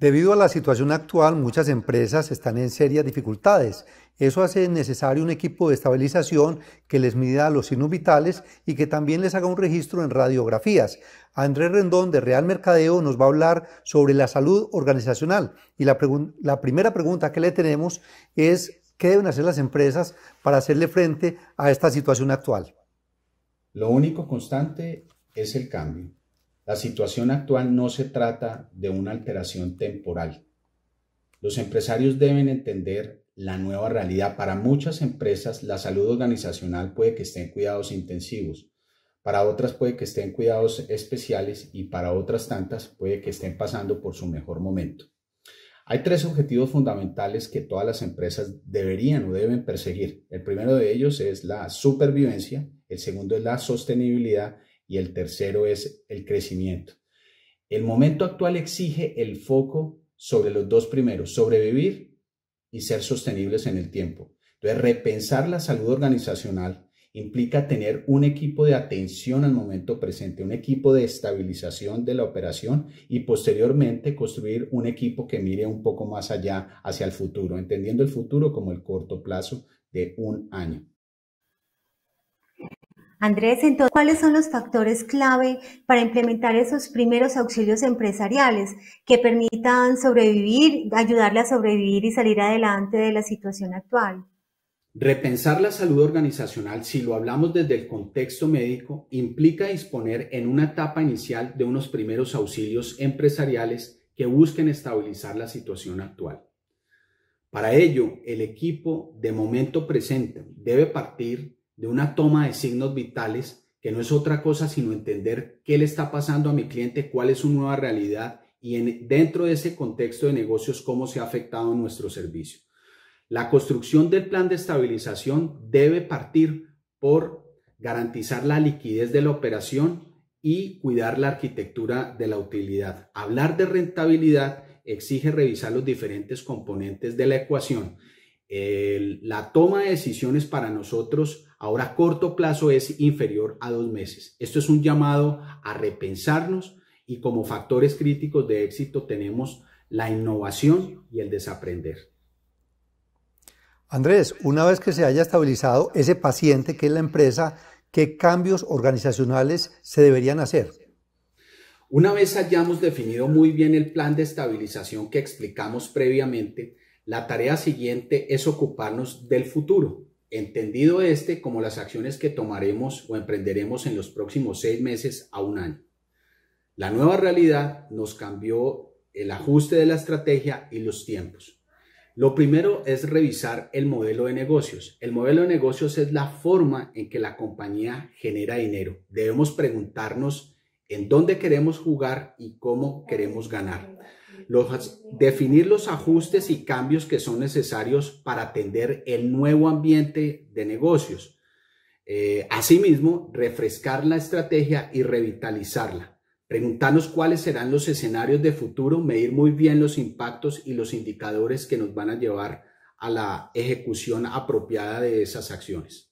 Debido a la situación actual, muchas empresas están en serias dificultades. Eso hace necesario un equipo de estabilización que les mida los signos vitales y que también les haga un registro en radiografías. Andrés Rendón de Real Mercadeo nos va a hablar sobre la salud organizacional. Y la, la primera pregunta que le tenemos es, ¿qué deben hacer las empresas para hacerle frente a esta situación actual? Lo único constante es el cambio. La situación actual no se trata de una alteración temporal. Los empresarios deben entender la nueva realidad. Para muchas empresas, la salud organizacional puede que esté en cuidados intensivos, para otras puede que esté en cuidados especiales y para otras tantas puede que estén pasando por su mejor momento. Hay tres objetivos fundamentales que todas las empresas deberían o deben perseguir. El primero de ellos es la supervivencia, el segundo es la sostenibilidad y el tercero es el crecimiento. El momento actual exige el foco sobre los dos primeros, sobrevivir y ser sostenibles en el tiempo. Entonces, repensar la salud organizacional implica tener un equipo de atención al momento presente, un equipo de estabilización de la operación y posteriormente construir un equipo que mire un poco más allá hacia el futuro, entendiendo el futuro como el corto plazo de un año. Andrés, entonces, ¿cuáles son los factores clave para implementar esos primeros auxilios empresariales que permitan sobrevivir, ayudarle a sobrevivir y salir adelante de la situación actual? Repensar la salud organizacional, si lo hablamos desde el contexto médico, implica disponer en una etapa inicial de unos primeros auxilios empresariales que busquen estabilizar la situación actual. Para ello, el equipo de momento presente debe partir de una toma de signos vitales, que no es otra cosa sino entender qué le está pasando a mi cliente, cuál es su nueva realidad y en, dentro de ese contexto de negocios, cómo se ha afectado nuestro servicio. La construcción del plan de estabilización debe partir por garantizar la liquidez de la operación y cuidar la arquitectura de la utilidad. Hablar de rentabilidad exige revisar los diferentes componentes de la ecuación la toma de decisiones para nosotros ahora a corto plazo es inferior a dos meses. Esto es un llamado a repensarnos y como factores críticos de éxito tenemos la innovación y el desaprender. Andrés, una vez que se haya estabilizado ese paciente que es la empresa, ¿qué cambios organizacionales se deberían hacer? Una vez hayamos definido muy bien el plan de estabilización que explicamos previamente, la tarea siguiente es ocuparnos del futuro, entendido este como las acciones que tomaremos o emprenderemos en los próximos seis meses a un año. La nueva realidad nos cambió el ajuste de la estrategia y los tiempos. Lo primero es revisar el modelo de negocios. El modelo de negocios es la forma en que la compañía genera dinero. Debemos preguntarnos en dónde queremos jugar y cómo queremos ganar definir los ajustes y cambios que son necesarios para atender el nuevo ambiente de negocios. Eh, asimismo, refrescar la estrategia y revitalizarla. Preguntarnos cuáles serán los escenarios de futuro, medir muy bien los impactos y los indicadores que nos van a llevar a la ejecución apropiada de esas acciones.